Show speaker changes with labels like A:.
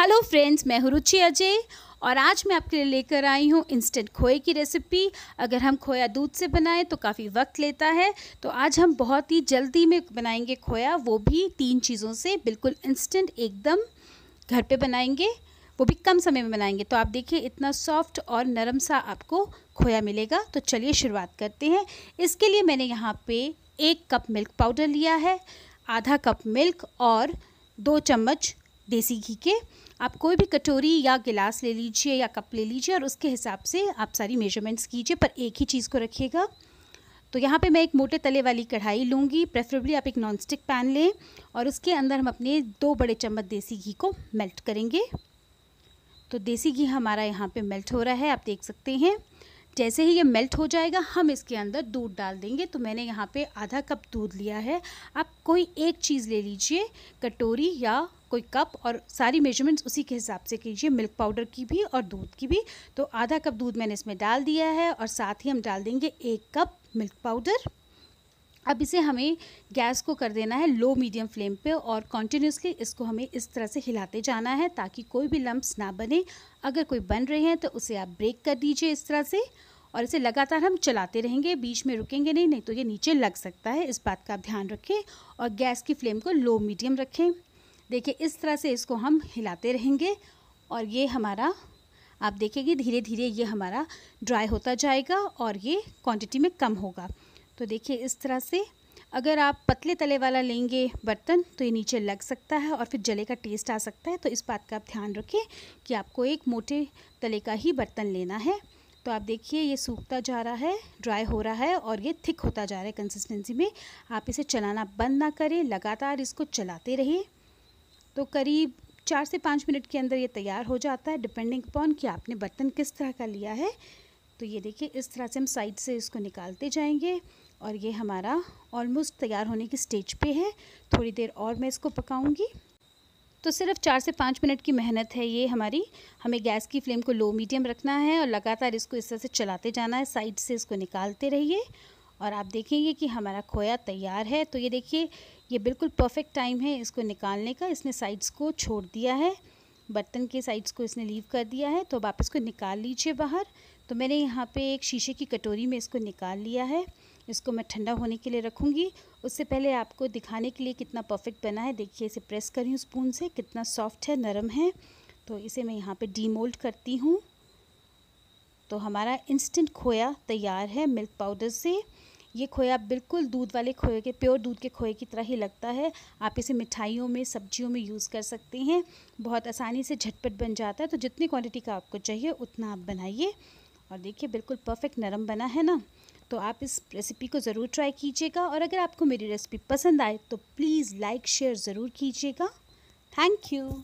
A: hello friends मैं हूँ रुचि अजय और आज मैं आपके लिए लेकर आई हूँ इंस्टेंट खोए की रेसिपी अगर हम खोया दूध से बनाएं तो काफ़ी वक्त लेता है तो आज हम बहुत ही जल्दी में बनाएंगे खोया वो भी तीन चीज़ों से बिल्कुल इंस्टेंट एकदम घर पे बनाएंगे वो भी कम समय में बनाएंगे तो आप देखिए इतना सॉफ्ट और नरम सा आपको खोया मिलेगा तो चलिए शुरुआत करते हैं इसके लिए मैंने यहाँ पर एक कप मिल्क पाउडर लिया है आधा कप मिल्क और दो चम्मच देसी घी के आप कोई भी कटोरी या गिलास ले लीजिए या कप ले लीजिए और उसके हिसाब से आप सारी मेजरमेंट्स कीजिए पर एक ही चीज़ को रखिएगा तो यहाँ पे मैं एक मोटे तले वाली कढ़ाई लूँगी प्रेफरेबली आप एक नॉन स्टिक पैन लें और उसके अंदर हम अपने दो बड़े चम्मच देसी घी को मेल्ट करेंगे तो देसी घी हमारा यहाँ पे मेल्ट हो रहा है आप देख सकते हैं जैसे ही ये मेल्ट हो जाएगा हम इसके अंदर दूध डाल देंगे तो मैंने यहाँ पे आधा कप दूध लिया है आप कोई एक चीज़ ले लीजिए कटोरी या कोई कप और सारी मेजरमेंट्स उसी के हिसाब से कीजिए मिल्क पाउडर की भी और दूध की भी तो आधा कप दूध मैंने इसमें डाल दिया है और साथ ही हम डाल देंगे एक कप मिल्क पाउडर अब इसे हमें गैस को कर देना है लो मीडियम फ्लेम पे और कॉन्टीन्यूसली इसको हमें इस तरह से हिलाते जाना है ताकि कोई भी लम्ब्स ना बने अगर कोई बन रहे हैं तो उसे आप ब्रेक कर दीजिए इस तरह से और इसे लगातार हम चलाते रहेंगे बीच में रुकेंगे नहीं नहीं तो ये नीचे लग सकता है इस बात का आप ध्यान रखें और गैस की फ्लेम को लो मीडियम रखें देखिए इस तरह से इसको हम हिलाते रहेंगे और ये हमारा आप देखेंगे धीरे धीरे ये हमारा ड्राई होता जाएगा और ये क्वांटिटी में कम होगा तो देखिए इस तरह से अगर आप पतले तले वाला लेंगे बर्तन तो ये नीचे लग सकता है और फिर जले का टेस्ट आ सकता है तो इस बात का आप ध्यान रखें कि आपको एक मोटे तले का ही बर्तन लेना है तो आप देखिए ये सूखता जा रहा है ड्राई हो रहा है और ये थिक होता जा रहा है कंसिस्टेंसी में आप इसे चलाना बंद ना करें लगातार इसको चलाते रहिए तो करीब चार से पाँच मिनट के अंदर ये तैयार हो जाता है डिपेंडिंग अपॉन कि आपने बर्तन किस तरह का लिया है तो ये देखिए इस तरह से हम साइड से इसको निकालते जाएंगे और ये हमारा ऑलमोस्ट तैयार होने की स्टेज पे है थोड़ी देर और मैं इसको पकाऊंगी तो सिर्फ चार से पाँच मिनट की मेहनत है ये हमारी हमें गैस की फ्लेम को लो मीडियम रखना है और लगातार इसको इस तरह से चलाते जाना है साइड से इसको निकालते रहिए और आप देखेंगे कि हमारा खोया तैयार है तो ये देखिए ये बिल्कुल परफेक्ट टाइम है इसको निकालने का इसने साइड्स को छोड़ दिया है बर्तन के साइड्स को इसने लीव कर दिया है तो अब आप इसको निकाल लीजिए बाहर तो मैंने यहाँ पे एक शीशे की कटोरी में इसको निकाल लिया है इसको मैं ठंडा होने के लिए रखूँगी उससे पहले आपको दिखाने के लिए कितना परफेक्ट बना है देखिए इसे प्रेस करी हूँ स्पून से कितना सॉफ्ट है नरम है तो इसे मैं यहाँ पे डीमोल्ड करती हूँ तो हमारा इंस्टेंट खोया तैयार है मिल्क पाउडर से ये खोया बिल्कुल दूध वाले खोए के प्योर दूध के खोए की तरह ही लगता है आप इसे मिठाइयों में सब्जियों में यूज़ कर सकते हैं बहुत आसानी से झटपट बन जाता है तो जितनी क्वांटिटी का आपको चाहिए उतना आप बनाइए और देखिए बिल्कुल परफेक्ट नरम बना है ना तो आप इस रेसिपी को ज़रूर ट्राई कीजिएगा और अगर आपको मेरी रेसिपी पसंद आए तो प्लीज़ लाइक शेयर ज़रूर कीजिएगा थैंक यू